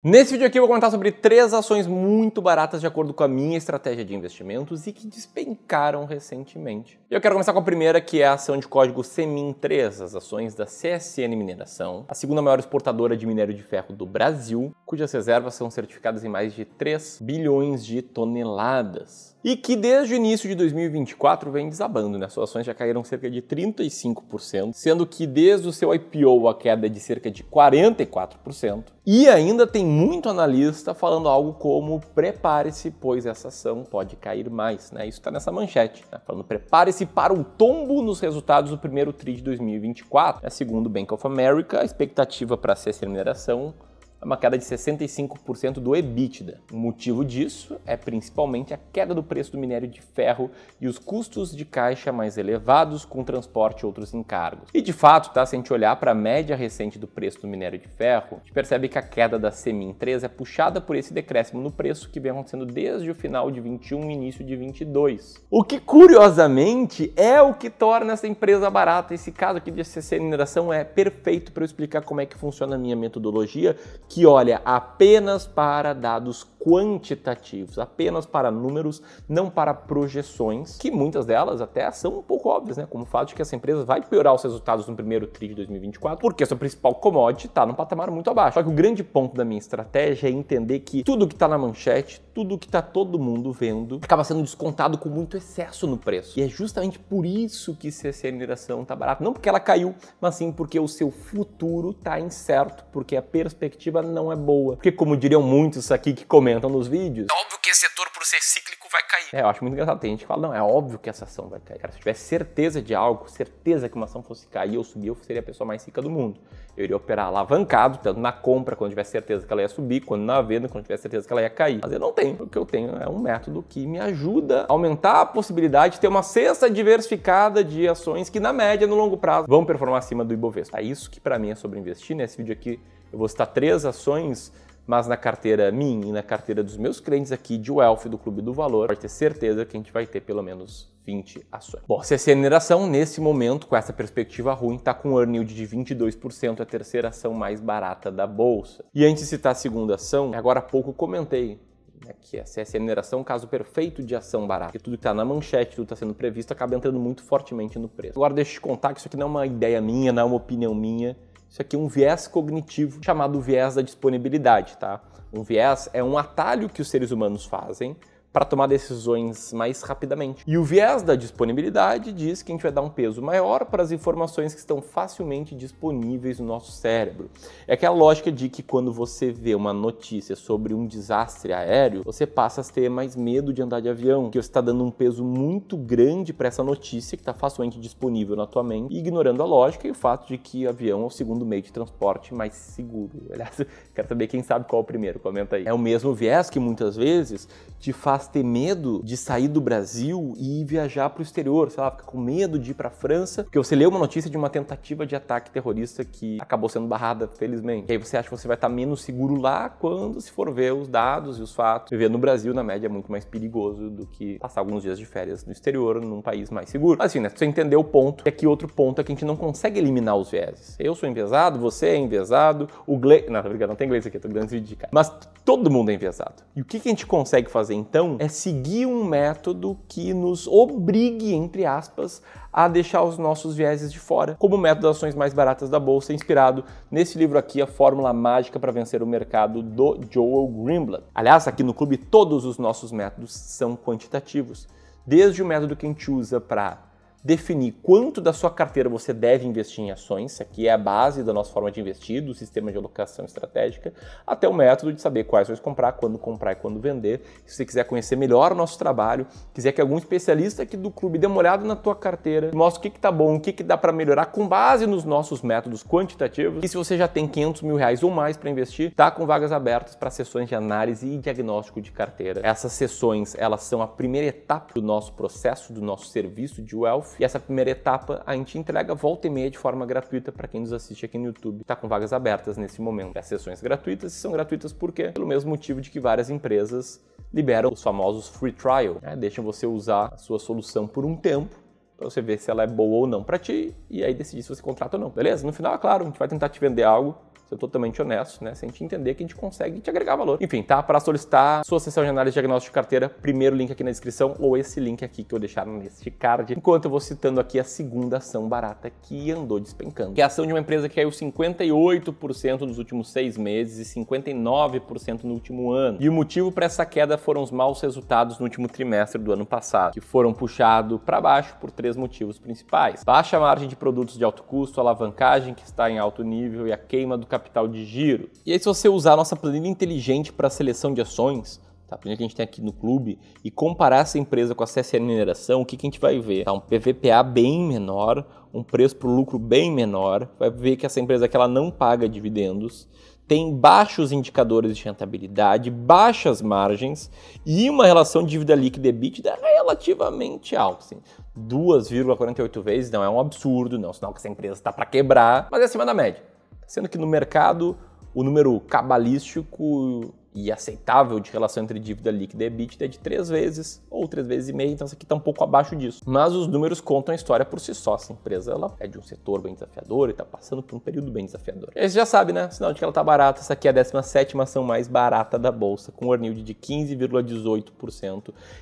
Nesse vídeo aqui eu vou comentar sobre três ações muito baratas de acordo com a minha estratégia de investimentos e que despencaram recentemente. E eu quero começar com a primeira, que é a ação de código SEMIN3, as ações da CSN Mineração, a segunda maior exportadora de minério de ferro do Brasil, cujas reservas são certificadas em mais de 3 bilhões de toneladas. E que desde o início de 2024 vem desabando, né? Suas ações já caíram cerca de 35%, sendo que desde o seu IPO a queda é de cerca de 44%, e ainda tem muito analista falando algo como prepare-se, pois essa ação pode cair mais, né? Isso está nessa manchete, né? falando prepare-se para o tombo nos resultados do primeiro TRI de 2024. Né? Segundo o Bank of America, a expectativa para a cesta mineração é uma queda de 65% do EBITDA. O motivo disso é principalmente a queda do preço do minério de ferro e os custos de caixa mais elevados com transporte e outros encargos. E de fato, tá, se a gente olhar para a média recente do preço do minério de ferro, a gente percebe que a queda da Semin 3 é puxada por esse decréscimo no preço que vem acontecendo desde o final de 21 e início de 22. O que curiosamente é o que torna essa empresa barata. Esse caso aqui de CC Mineração é perfeito para eu explicar como é que funciona a minha metodologia que olha apenas para dados quantitativos, apenas para números, não para projeções, que muitas delas até são um pouco óbvias, né? Como o fato de que essa empresa vai piorar os resultados no primeiro TRI de 2024, porque sua principal commodity está num patamar muito abaixo. Só que o grande ponto da minha estratégia é entender que tudo que está na manchete, tudo que está todo mundo vendo, acaba sendo descontado com muito excesso no preço. E é justamente por isso que CCN mineração está barata, não porque ela caiu, mas sim porque o seu futuro está incerto, porque a perspectiva não é boa. Porque como diriam muitos aqui que comentam comentam nos vídeos. É óbvio que esse setor, por ser cíclico, vai cair. É, eu acho muito engraçado. Tem gente que fala, não, é óbvio que essa ação vai cair. Cara, se eu tivesse certeza de algo, certeza que uma ação fosse cair ou subir, eu seria a pessoa mais rica do mundo. Eu iria operar alavancado, tanto na compra, quando tivesse certeza que ela ia subir, quando na venda, quando tivesse certeza que ela ia cair. Mas eu não tenho. O que eu tenho é um método que me ajuda a aumentar a possibilidade de ter uma cesta diversificada de ações que, na média, no longo prazo, vão performar acima do Ibovespa. É isso que, para mim, é sobre investir. Nesse vídeo aqui, eu vou citar três ações mas na carteira minha e na carteira dos meus clientes aqui de Wealth do Clube do Valor, pode ter certeza que a gente vai ter pelo menos 20 ações. Bom, é a Mineração, nesse momento, com essa perspectiva ruim, está com um earn yield de 22%, é a terceira ação mais barata da bolsa. E antes de citar a segunda ação, agora há pouco comentei né, que é a CSN Mineração é um caso perfeito de ação barata, porque tudo que está na manchete, tudo que está sendo previsto, acaba entrando muito fortemente no preço. Agora deixa eu te contar que isso aqui não é uma ideia minha, não é uma opinião minha, isso aqui é um viés cognitivo chamado viés da disponibilidade, tá? Um viés é um atalho que os seres humanos fazem para tomar decisões mais rapidamente. E o viés da disponibilidade diz que a gente vai dar um peso maior para as informações que estão facilmente disponíveis no nosso cérebro. É aquela lógica de que quando você vê uma notícia sobre um desastre aéreo, você passa a ter mais medo de andar de avião, que você está dando um peso muito grande para essa notícia que está facilmente disponível na tua mente, ignorando a lógica e o fato de que avião é o segundo meio de transporte mais seguro. Aliás, quero saber quem sabe qual é o primeiro, comenta aí. É o mesmo viés que muitas vezes te faz ter medo de sair do Brasil e viajar para o exterior, sei lá, fica com medo de ir para a França, porque você leu uma notícia de uma tentativa de ataque terrorista que acabou sendo barrada, felizmente. E aí você acha que você vai estar tá menos seguro lá quando se for ver os dados e os fatos. Viver no Brasil, na média, é muito mais perigoso do que passar alguns dias de férias no exterior, num país mais seguro. Mas assim, né? Você entendeu o ponto. É e aqui outro ponto é que a gente não consegue eliminar os vieses. Eu sou enviesado, você é enviesado, o Gle... Não, brincando, não tem inglês aqui, tô grande de dica. Mas todo mundo é enviesado. E o que, que a gente consegue fazer então? não é seguir um método que nos obrigue, entre aspas, a deixar os nossos vieses de fora, como o método das ações mais baratas da bolsa, inspirado nesse livro aqui, A Fórmula Mágica para Vencer o Mercado, do Joel Greenblatt. Aliás, aqui no clube todos os nossos métodos são quantitativos, desde o método que a gente usa para definir quanto da sua carteira você deve investir em ações, aqui é a base da nossa forma de investir, do sistema de alocação estratégica, até o método de saber quais ações comprar, quando comprar e quando vender. Se você quiser conhecer melhor o nosso trabalho, quiser que algum especialista aqui do clube dê uma olhada na tua carteira, mostre o que está bom, o que, que dá para melhorar com base nos nossos métodos quantitativos. E se você já tem 500 mil reais ou mais para investir, tá com vagas abertas para sessões de análise e diagnóstico de carteira. Essas sessões, elas são a primeira etapa do nosso processo, do nosso serviço de wealth, e essa primeira etapa a gente entrega volta e meia de forma gratuita para quem nos assiste aqui no YouTube. Está com vagas abertas nesse momento. As sessões gratuitas são gratuitas porque pelo mesmo motivo de que várias empresas liberam os famosos free trial, né? deixam você usar a sua solução por um tempo para você ver se ela é boa ou não para ti e aí decidir se você contrata ou não, beleza? No final, é claro, a gente vai tentar te vender algo ser totalmente honesto, né? Se a gente entender que a gente consegue te agregar valor. Enfim, tá? Para solicitar sua sessão de análise de diagnóstico de carteira, primeiro link aqui na descrição ou esse link aqui que eu deixar neste card. Enquanto eu vou citando aqui a segunda ação barata que andou despencando, que é a ação de uma empresa que caiu 58% nos últimos seis meses e 59% no último ano. E o motivo para essa queda foram os maus resultados no último trimestre do ano passado, que foram puxados para baixo por três motivos principais: baixa margem de produtos de alto custo, alavancagem que está em alto nível e a queima do capital capital de giro. E aí, se você usar a nossa planilha inteligente para seleção de ações, tá? a planilha que a gente tem aqui no clube, e comparar essa empresa com a CSN Mineração, o que, que a gente vai ver? Tá, um PVPA bem menor, um preço por lucro bem menor, vai ver que essa empresa que ela não paga dividendos, tem baixos indicadores de rentabilidade, baixas margens e uma relação de dívida líquida e bítida relativamente alta. Assim. 2,48 vezes não é um absurdo, não é um sinal que essa empresa está para quebrar, mas é acima da média sendo que no mercado o número cabalístico e aceitável de relação entre dívida líquida e EBITDA é de três vezes ou três vezes e meia, então isso aqui está um pouco abaixo disso. Mas os números contam a história por si só. Essa empresa ela é de um setor bem desafiador e está passando por um período bem desafiador. E aí você já sabe, né? Sinal de que ela está barata. Essa aqui é a 17 ação mais barata da bolsa, com um earnield de 15,18%.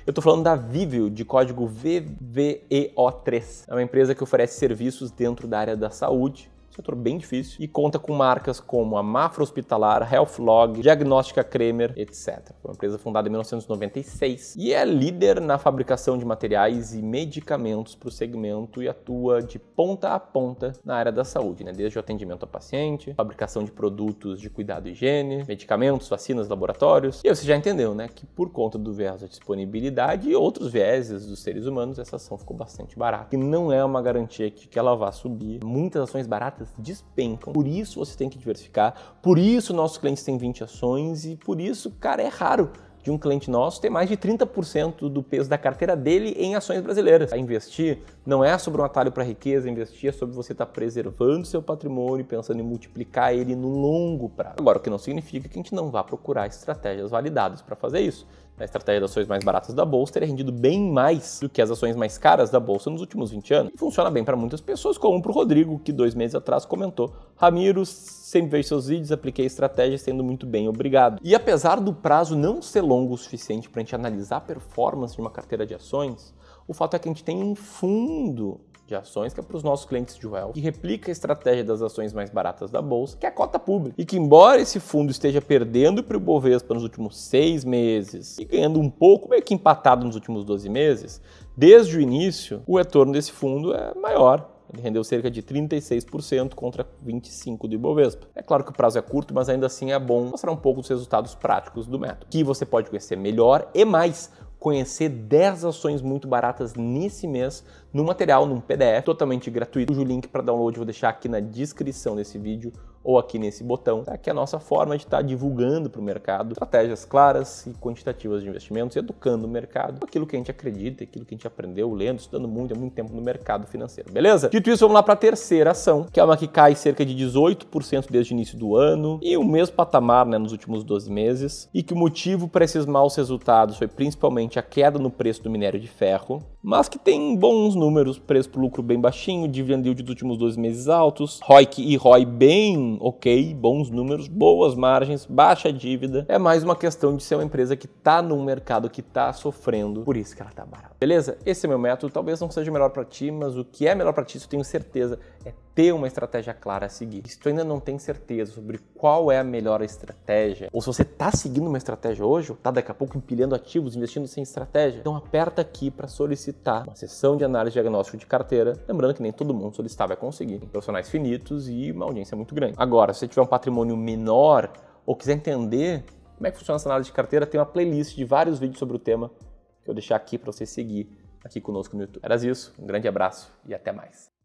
Eu estou falando da Vivio, de código VVEO3. É uma empresa que oferece serviços dentro da área da saúde setor bem difícil, e conta com marcas como a Mafra Hospitalar, Healthlog, Diagnóstica Kremer, etc. uma empresa fundada em 1996 e é líder na fabricação de materiais e medicamentos para o segmento e atua de ponta a ponta na área da saúde, né? desde o atendimento ao paciente, fabricação de produtos de cuidado e higiene, medicamentos, vacinas, laboratórios. E você já entendeu, né, que por conta do viés da disponibilidade e outros viéses dos seres humanos, essa ação ficou bastante barata. E não é uma garantia que ela vá subir. Muitas ações baratas despencam. Por isso você tem que diversificar, por isso nossos clientes têm 20 ações e por isso, cara, é raro de um cliente nosso ter mais de 30% do peso da carteira dele em ações brasileiras. A investir não é sobre um atalho para riqueza, investir é sobre você estar tá preservando seu patrimônio, pensando em multiplicar ele no longo prazo. Agora, o que não significa que a gente não vá procurar estratégias validadas para fazer isso. A estratégia das ações mais baratas da bolsa teria rendido bem mais do que as ações mais caras da bolsa nos últimos 20 anos. E funciona bem para muitas pessoas, como para o Rodrigo, que dois meses atrás comentou Ramiro, sempre vejo seus vídeos, apliquei estratégias sendo muito bem, obrigado. E apesar do prazo não ser longo o suficiente para a gente analisar a performance de uma carteira de ações, o fato é que a gente tem um fundo de ações, que é para os nossos clientes de wealth, que replica a estratégia das ações mais baratas da bolsa, que é a cota pública. E que, embora esse fundo esteja perdendo para o Bovespa nos últimos seis meses e ganhando um pouco, meio que empatado nos últimos 12 meses, desde o início, o retorno desse fundo é maior ele rendeu cerca de 36% contra 25% do Ibovespa. É claro que o prazo é curto, mas ainda assim é bom mostrar um pouco dos resultados práticos do método, que você pode conhecer melhor e mais conhecer 10 ações muito baratas nesse mês no material, num PDF totalmente gratuito, cujo link para download eu vou deixar aqui na descrição desse vídeo ou aqui nesse botão, tá? que é a nossa forma de estar tá divulgando para o mercado estratégias claras e quantitativas de investimentos, educando o mercado, aquilo que a gente acredita, aquilo que a gente aprendeu lendo, estudando muito, há muito tempo no mercado financeiro, beleza? Dito isso, vamos lá para a terceira ação, que é uma que cai cerca de 18% desde o início do ano e o mesmo patamar né, nos últimos 12 meses, e que o motivo para esses maus resultados foi principalmente a queda no preço do minério de ferro, mas que tem bons números, preço por lucro bem baixinho, dividend yield dos últimos 12 meses altos, ROIC e ROI bem ok, bons números, boas margens, baixa dívida. É mais uma questão de ser uma empresa que está num mercado que está sofrendo, por isso que ela está barata. Beleza? Esse é meu método, talvez não seja melhor para ti, mas o que é melhor para ti, eu tenho certeza, é ter uma estratégia clara a seguir. Se tu ainda não tem certeza sobre qual é a melhor estratégia, ou se você está seguindo uma estratégia hoje, está daqui a pouco empilhando ativos, investindo sem estratégia, então aperta aqui para solicitar uma sessão de análise diagnóstico de carteira. Lembrando que nem todo mundo solicitar vai é conseguir. Tem profissionais finitos e uma audiência muito grande. Agora, se você tiver um patrimônio menor ou quiser entender como é que funciona essa análise de carteira, tem uma playlist de vários vídeos sobre o tema que eu vou deixar aqui para você seguir aqui conosco no YouTube. Era isso, um grande abraço e até mais.